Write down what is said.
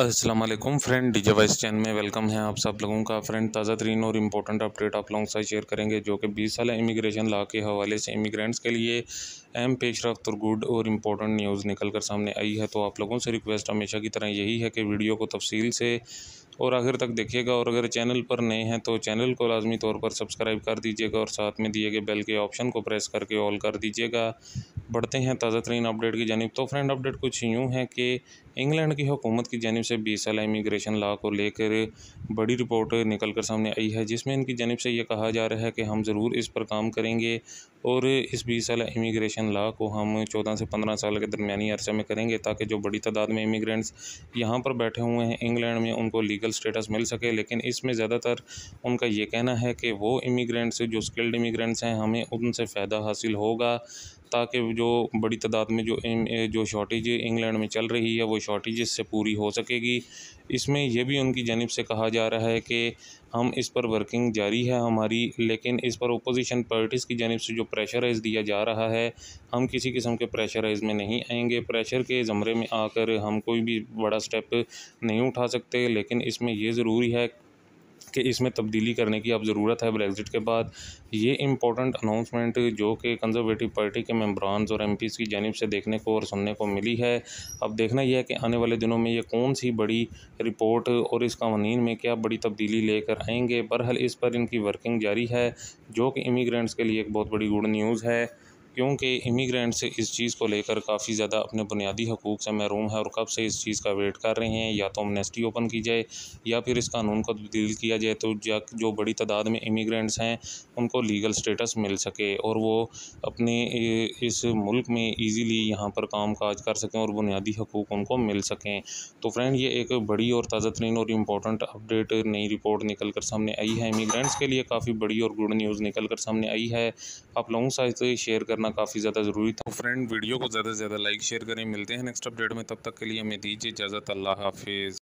Aslam friend the voice chain में welcome है आप सब लोगों का फ्रेंड ताज़ा तरीन और इम्पोर्टेंट अपडेट आप लोगों के साथ शेयर करेंगे जो कि 20 साल इमिग्रेशन ला के हवाले से इमिग्रेंट्स के लिए अहम रफ्त और गुड और इम्पोर्टेंट न्यूज़ निकल कर सामने आई है तो आप लोगों से रिक्वेस्ट हमेशा की तरह यही है कि वीडियो को तफसील से और आखिर तक देखिएगा और अगर चैनल पर नए हैं तो चैनल को लाजमी तौर पर सब्सक्राइब कर दीजिएगा और साथ में दिए गए बेल के ऑप्शन को प्रेस करके ऑल कर दीजिएगा बढ़ते हैं ताज़ा तरीन अपडेट की जानब तो फ्रेंड अपडेट कुछ यूँ है कि इंग्लैंड की हुकूमत की जानब से बी साल इमिग्रेशन लॉ को लेकर बड़ी रिपोर्ट निकल कर सामने आई है जिसमें इनकी जानब से ये कहा जा रहा है कि हम ज़रूर इस पर काम करेंगे और इस बीस साल इमिग्रेशन लॉ को हम चौदह से पंद्रह साल के दरमिया अरसे में करेंगे ताकि जो बड़ी तादाद में इमिग्रेंट्स यहाँ पर बैठे हुए हैं इंग्लैंड में उनको लीगल लीगल स्टेटस मिल सके लेकिन इसमें ज़्यादातर उनका ये कहना है कि वो इमिग्रेंट्स जो स्किल्ड इमिग्रेंट्स हैं हमें उनसे फ़ायदा हासिल होगा ताकि जो बड़ी तादाद में जो जो शॉर्टेज इंग्लैंड में चल रही है वो शॉर्टेज इससे पूरी हो सकेगी इसमें यह भी उनकी जानब से कहा जा रहा है कि हम इस पर वर्किंग जारी है हमारी लेकिन इस पर अपोजिशन पार्टीज़ की जानब से जो प्रेशराइज दिया जा रहा है हम किसी किस्म के प्रेशराइज में नहीं आएंगे प्रेशर के ज़मरे में आकर हम कोई भी बड़ा स्टेप नहीं उठा सकते लेकिन इसमें यह ज़रूरी है कि इसमें तब्दीली करने की अब ज़रूरत है ब्रेगज़िट के बाद ये इंपॉर्टेंट अनाउंसमेंट जो कि कंजर्वेटिव पार्टी के मेम्बरान और एम की जानब से देखने को और सुनने को मिली है अब देखना यह है कि आने वाले दिनों में ये कौन सी बड़ी रिपोर्ट और इस कवानीन में क्या बड़ी तब्दीली लेकर आएंगे बहरहाल इस पर इनकी वर्किंग जारी है जो कि इमिग्रेंट्स के लिए एक बहुत बड़ी गुड न्यूज़ है क्योंकि इमिग्रेंट्स इस चीज़ को लेकर काफ़ी ज़्यादा अपने बुनियादी हकूक़ से महरूम है और कब से इस चीज़ का वेट कर रहे हैं या तो अमनेस्टी ओपन की जाए या फिर इस कानून को तब्दील किया जाए तो जो बड़ी तादाद में इमीग्रेंट्स हैं उनको लीगल स्टेटस मिल सके और वो अपने इस मुल्क में ईज़िली यहाँ पर काम काज कर सकें और बुनियादी हकूक़ उनको मिल सकें तो फ्रेंड ये एक बड़ी और ताज़ा तरीन और इम्पोर्टेंट अपडेट नई रिपोर्ट निकल कर सामने आई है इमीग्रेंट्स के लिए काफ़ी बड़ी और गुड न्यूज़ निकल कर सामने आई है आप लोगों साइज़ साथ तो शेयर करना काफ़ी ज़्यादा ज़रूरी था फ्रेंड वीडियो तो को ज़्यादा से ज़्यादा लाइक शेयर करें मिलते हैं नेक्स्ट अपडेट में तब तक के लिए हमें दीजिए इजाज़त अल्लाह हाफिज़